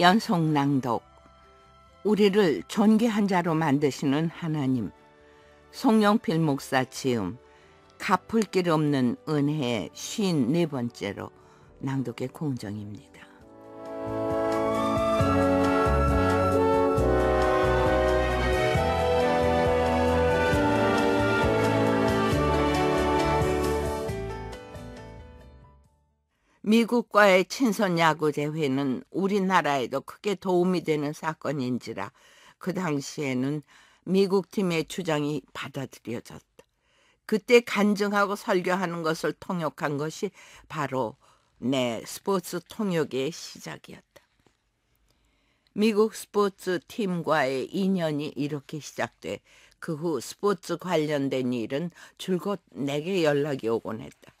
연속 낭독 우리를 존귀한 자로 만드시는 하나님 송영필 목사 지음 갚을 길 없는 은혜의 쉰 네 번째로 낭독의 공정입니다. 미국과의 친선 야구 대회는 우리나라에도 크게 도움이 되는 사건인지라 그 당시에는 미국 팀의 주장이 받아들여졌다. 그때 간증하고 설교하는 것을 통역한 것이 바로 내 네, 스포츠 통역의 시작이었다. 미국 스포츠 팀과의 인연이 이렇게 시작돼 그 후 스포츠 관련된 일은 줄곧 내게 연락이 오곤 했다.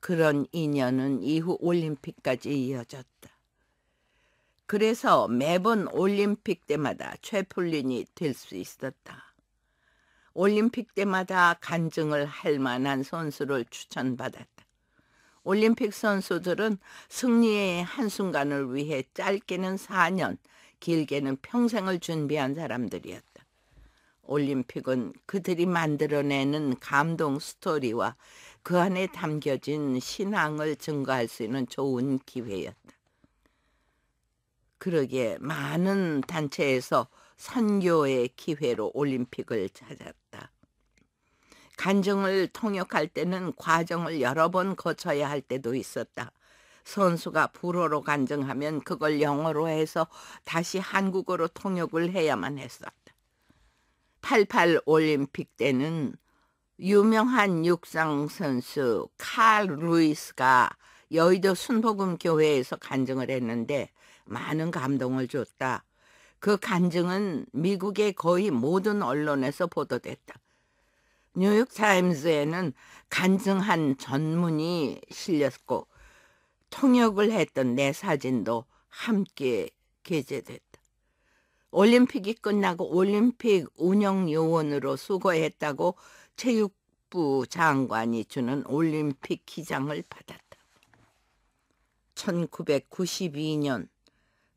그런 인연은 이후 올림픽까지 이어졌다. 그래서 매번 올림픽 때마다 최폴린이 될 수 있었다. 올림픽 때마다 간증을 할 만한 선수를 추천받았다. 올림픽 선수들은 승리의 한순간을 위해 짧게는 4년, 길게는 평생을 준비한 사람들이었다. 올림픽은 그들이 만들어내는 감동 스토리와 그 안에 담겨진 신앙을 증거할 수 있는 좋은 기회였다. 그러게 많은 단체에서 선교의 기회로 올림픽을 찾았다. 간증을 통역할 때는 과정을 여러 번 거쳐야 할 때도 있었다. 선수가 불어로 간증하면 그걸 영어로 해서 다시 한국어로 통역을 해야만 했어. 88 올림픽 때는 유명한 육상 선수 칼 루이스가 여의도 순복음 교회에서 간증을 했는데 많은 감동을 줬다. 그 간증은 미국의 거의 모든 언론에서 보도됐다. 뉴욕 타임즈에는 간증한 전문이 실렸고 통역을 했던 내 사진도 함께 게재됐다. 올림픽이 끝나고 올림픽 운영 요원으로 수고했다고 체육부 장관이 주는 올림픽 기장을 받았다. 1992년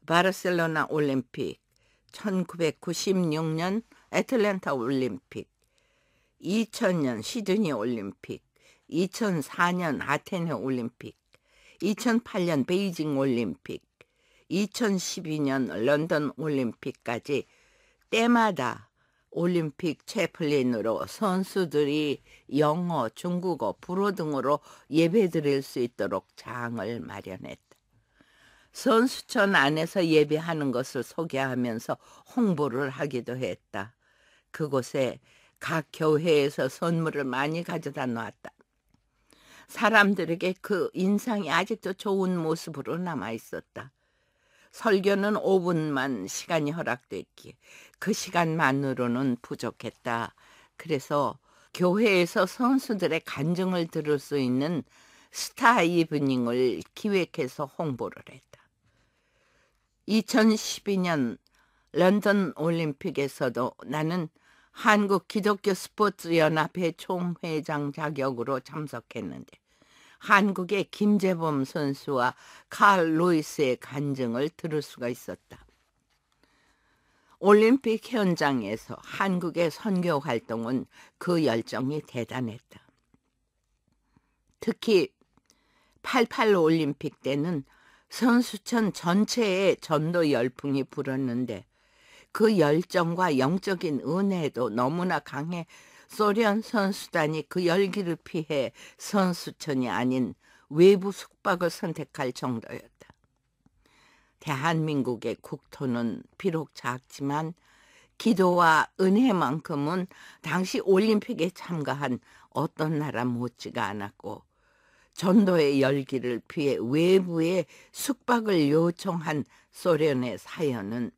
바르셀로나 올림픽, 1996년 애틀랜타 올림픽, 2000년 시드니 올림픽, 2004년 아테네 올림픽, 2008년 베이징 올림픽, 2012년 런던 올림픽까지 때마다 올림픽 채플린으로 선수들이 영어, 중국어, 불어 등으로 예배드릴 수 있도록 장을 마련했다. 선수촌 안에서 예배하는 것을 소개하면서 홍보를 하기도 했다. 그곳에 각 교회에서 선물을 많이 가져다 놓았다. 사람들에게 그 인상이 아직도 좋은 모습으로 남아 있었다. 설교는 5분만 시간이 허락됐기에 그 시간만으로는 부족했다. 그래서 교회에서 선수들의 간증을 들을 수 있는 스타 이브닝을 기획해서 홍보를 했다. 2012년 런던 올림픽에서도 나는 한국 기독교 스포츠 연합회 총회장 자격으로 참석했는데 한국의 김재범 선수와 칼 로이스의 간증을 들을 수가 있었다. 올림픽 현장에서 한국의 선교 활동은 그 열정이 대단했다. 특히 88 올림픽 때는 선수촌 전체에 전도 열풍이 불었는데 그 열정과 영적인 은혜도 너무나 강해 소련 선수단이 그 열기를 피해 선수촌이 아닌 외부 숙박을 선택할 정도였다. 대한민국의 국토는 비록 작지만 기도와 은혜만큼은 당시 올림픽에 참가한 어떤 나라 못지가 않았고 전도의 열기를 피해 외부에 숙박을 요청한 소련의 사연은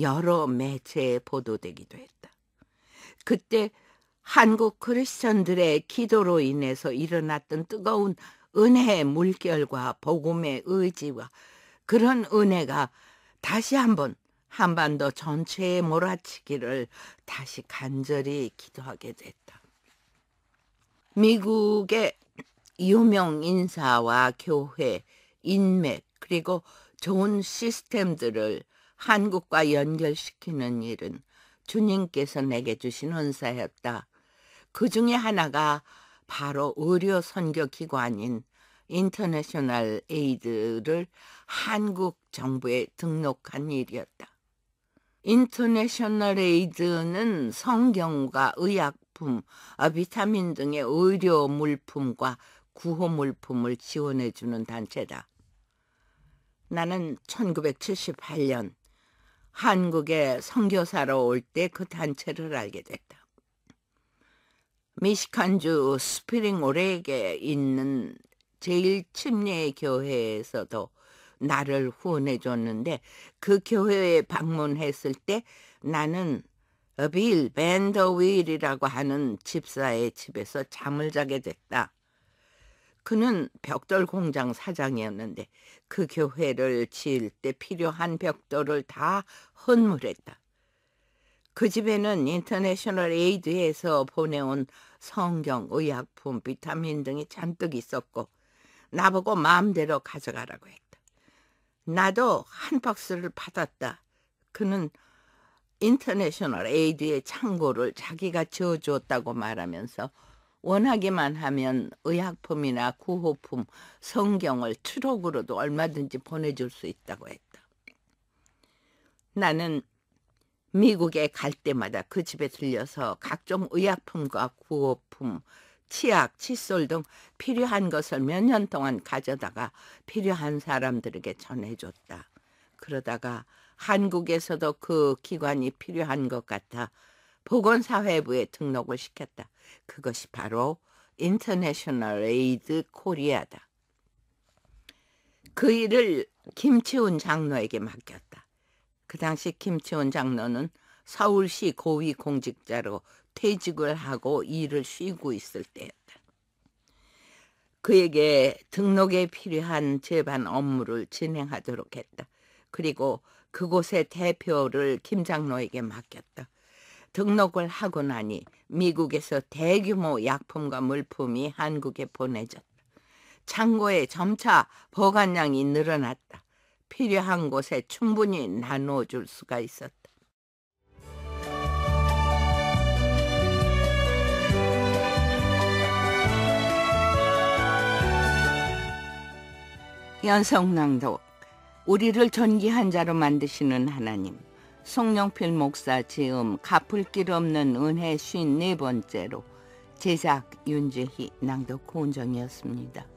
여러 매체에 보도되기도 했다. 그때 한국 크리스천들의 기도로 인해서 일어났던 뜨거운 은혜의 물결과 복음의 의지와 그런 은혜가 다시 한번 한반도 전체에 몰아치기를 다시 간절히 기도하게 됐다. 미국의 유명 인사와 교회, 인맥, 그리고 좋은 시스템들을 한국과 연결시키는 일은 주님께서 내게 주신 은사였다. 그 중에 하나가 바로 의료 선교 기관인 인터내셔널 에이드를 한국 정부에 등록한 일이었다. 인터내셔널 에이드는 성경과 의약품, 어, 비타민 등의 의료 물품과 구호 물품을 지원해 주는 단체다. 나는 1978년 한국에 선교사로 올 때 그 단체를 알게 됐다. 미시칸주 스피링 오레에게 있는 제일 침례 교회에서도 나를 후원해 줬는데 그 교회에 방문했을 때 나는 빌 벤더윌이라고 하는 집사의 집에서 잠을 자게 됐다. 그는 벽돌 공장 사장이었는데 그 교회를 지을 때 필요한 벽돌을 다 헌물했다. 그 집에는 인터내셔널 에이드에서 보내온 성경, 의약품, 비타민 등이 잔뜩 있었고 나보고 마음대로 가져가라고 했다. 나도 한 박스를 받았다. 그는 인터내셔널 에이드의 창고를 자기가 지어주었다고 말하면서 원하기만 하면 의약품이나 구호품, 성경을 트럭으로도 얼마든지 보내줄 수 있다고 했다. 나는 미국에 갈 때마다 그 집에 들려서 각종 의약품과 구호품, 치약, 칫솔 등 필요한 것을 몇 년 동안 가져다가 필요한 사람들에게 전해줬다. 그러다가 한국에서도 그 기관이 필요한 것 같아 보건사회부에 등록을 시켰다. 그것이 바로 인터내셔널 에이드 코리아다. 그 일을 김치훈 장로에게 맡겼다. 그 당시 김치원 장로는 서울시 고위 공직자로 퇴직을 하고 일을 쉬고 있을 때였다. 그에게 등록에 필요한 재반 업무를 진행하도록 했다. 그리고 그곳의 대표를 김 장로에게 맡겼다. 등록을 하고 나니 미국에서 대규모 약품과 물품이 한국에 보내졌다. 창고에 점차 보관량이 늘어났다. 필요한 곳에 충분히 나누어줄 수가 있었다. 연성낭독 우리를 전기한 자로 만드시는 하나님 송영필 목사 지음 갚을 길 없는 은혜 54번째로 제작 윤재희 낭독 고은정이었습니다.